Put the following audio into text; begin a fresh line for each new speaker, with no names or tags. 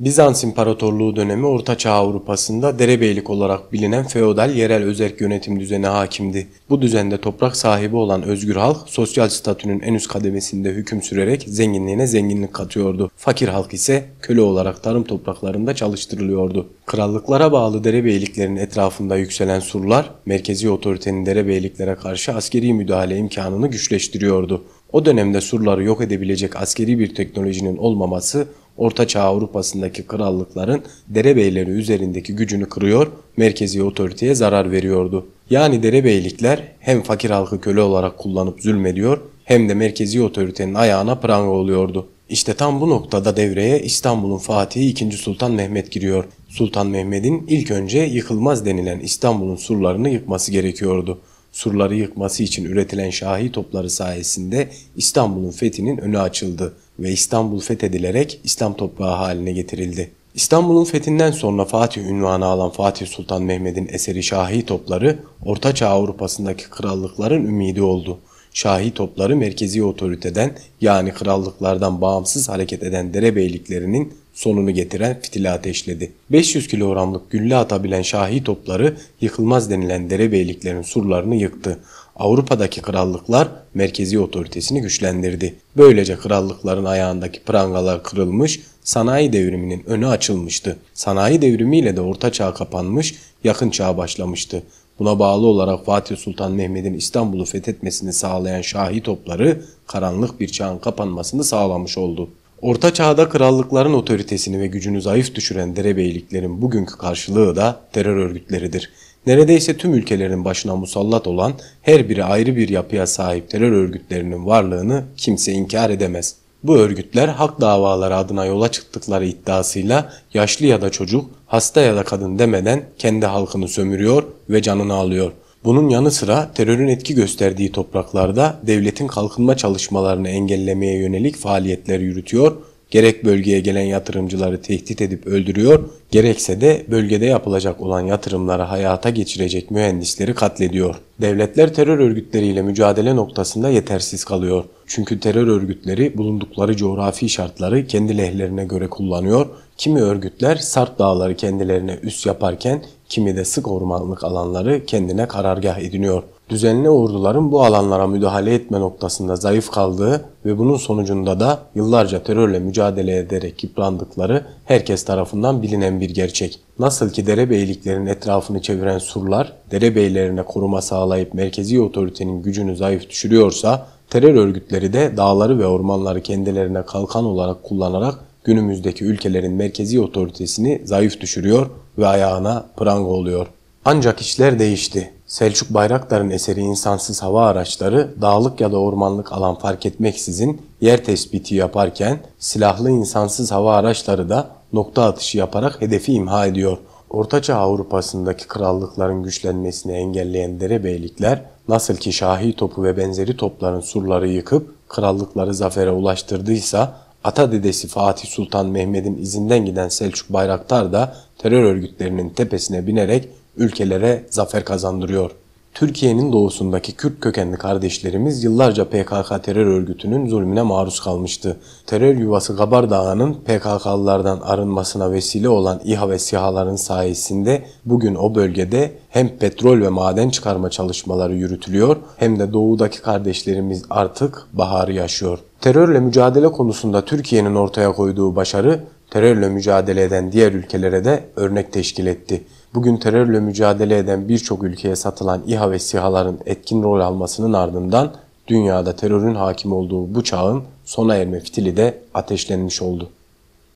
Bizans İmparatorluğu dönemi Orta Çağ Avrupa'sında derebeylik olarak bilinen feodal yerel özerk yönetim düzeni hakimdi. Bu düzende toprak sahibi olan özgür halk sosyal statünün en üst kademesinde hüküm sürerek zenginliğine zenginlik katıyordu. Fakir halk ise köle olarak tarım topraklarında çalıştırılıyordu. Krallıklara bağlı derebeyliklerin etrafında yükselen surlar merkezi otoritenin derebeyliklere karşı askeri müdahale imkanını güçleştiriyordu. O dönemde surları yok edebilecek askeri bir teknolojinin olmaması Orta Çağ Avrupa'sındaki krallıkların derebeyleri üzerindeki gücünü kırıyor, merkezi otoriteye zarar veriyordu. Yani derebeylikler hem fakir halkı köle olarak kullanıp zulmediyor hem de merkezi otoritenin ayağına pranga oluyordu. İşte tam bu noktada devreye İstanbul'un Fatihi 2. Sultan Mehmet giriyor. Sultan Mehmet'in ilk önce yıkılmaz denilen İstanbul'un surlarını yıkması gerekiyordu surları yıkması için üretilen şahi topları sayesinde İstanbul'un fethinin önü açıldı ve İstanbul fethedilerek İslam toprağı haline getirildi. İstanbul'un fethinden sonra Fatih ünvanı alan Fatih Sultan Mehmet'in eseri Şahi topları Orta Çağ Avrupa'sındaki krallıkların ümidi oldu. Şahi topları merkezi otoriteden yani krallıklardan bağımsız hareket eden derebeyliklerinin sonunu getiren fitili ateşledi. 500 kilogramlık gülle atabilen Şahi topları yıkılmaz denilen derebeyliklerin surlarını yıktı. Avrupa'daki krallıklar merkezi otoritesini güçlendirdi. Böylece krallıkların ayağındaki prangalar kırılmış, sanayi devriminin önü açılmıştı. Sanayi devrimiyle de orta çağ kapanmış, yakın çağ başlamıştı. Buna bağlı olarak Fatih Sultan Mehmet'in İstanbul'u fethetmesini sağlayan Şahi topları karanlık bir çağın kapanmasını sağlamış oldu. Orta çağda krallıkların otoritesini ve gücünü zayıf düşüren derebeyliklerin bugünkü karşılığı da terör örgütleridir. Neredeyse tüm ülkelerin başına musallat olan her biri ayrı bir yapıya sahip terör örgütlerinin varlığını kimse inkar edemez. Bu örgütler hak davaları adına yola çıktıkları iddiasıyla yaşlı ya da çocuk, hasta ya da kadın demeden kendi halkını sömürüyor ve canını alıyor. Bunun yanı sıra terörün etki gösterdiği topraklarda devletin kalkınma çalışmalarını engellemeye yönelik faaliyetler yürütüyor gerek bölgeye gelen yatırımcıları tehdit edip öldürüyor, gerekse de bölgede yapılacak olan yatırımları hayata geçirecek mühendisleri katlediyor. Devletler terör örgütleriyle mücadele noktasında yetersiz kalıyor. Çünkü terör örgütleri bulundukları coğrafi şartları kendi lehlerine göre kullanıyor. Kimi örgütler sert dağları kendilerine üs yaparken kimi de sık ormanlık alanları kendine karargah ediniyor düzenli orduların bu alanlara müdahale etme noktasında zayıf kaldığı ve bunun sonucunda da yıllarca terörle mücadele ederek yıprandıkları herkes tarafından bilinen bir gerçek. Nasıl ki derebeyliklerin etrafını çeviren surlar derebeylerine koruma sağlayıp merkezi otoritenin gücünü zayıf düşürüyorsa terör örgütleri de dağları ve ormanları kendilerine kalkan olarak kullanarak günümüzdeki ülkelerin merkezi otoritesini zayıf düşürüyor ve ayağına pranga oluyor. Ancak işler değişti. Selçuk Bayraktar'ın eseri insansız hava araçları dağlık ya da ormanlık alan fark etmeksizin yer tespiti yaparken silahlı insansız hava araçları da nokta atışı yaparak hedefi imha ediyor. Ortaçağ Avrupa'sındaki krallıkların güçlenmesini engelleyen derebeylikler nasıl ki şahi topu ve benzeri topların surları yıkıp krallıkları zafere ulaştırdıysa ata dedesi Fatih Sultan Mehmet'in izinden giden Selçuk Bayraktar da terör örgütlerinin tepesine binerek ülkelere zafer kazandırıyor. Türkiye'nin doğusundaki Kürt kökenli kardeşlerimiz yıllarca PKK terör örgütünün zulmüne maruz kalmıştı. Terör yuvası Gabar Dağı'nın PKK'lılardan arınmasına vesile olan İHA ve SİHA'ların sayesinde bugün o bölgede hem petrol ve maden çıkarma çalışmaları yürütülüyor hem de doğudaki kardeşlerimiz artık baharı yaşıyor. Terörle mücadele konusunda Türkiye'nin ortaya koyduğu başarı terörle mücadele eden diğer ülkelere de örnek teşkil etti bugün terörle mücadele eden birçok ülkeye satılan İHA ve SİHA'ların etkin rol almasının ardından dünyada terörün hakim olduğu bu çağın sona erme fitili de ateşlenmiş oldu.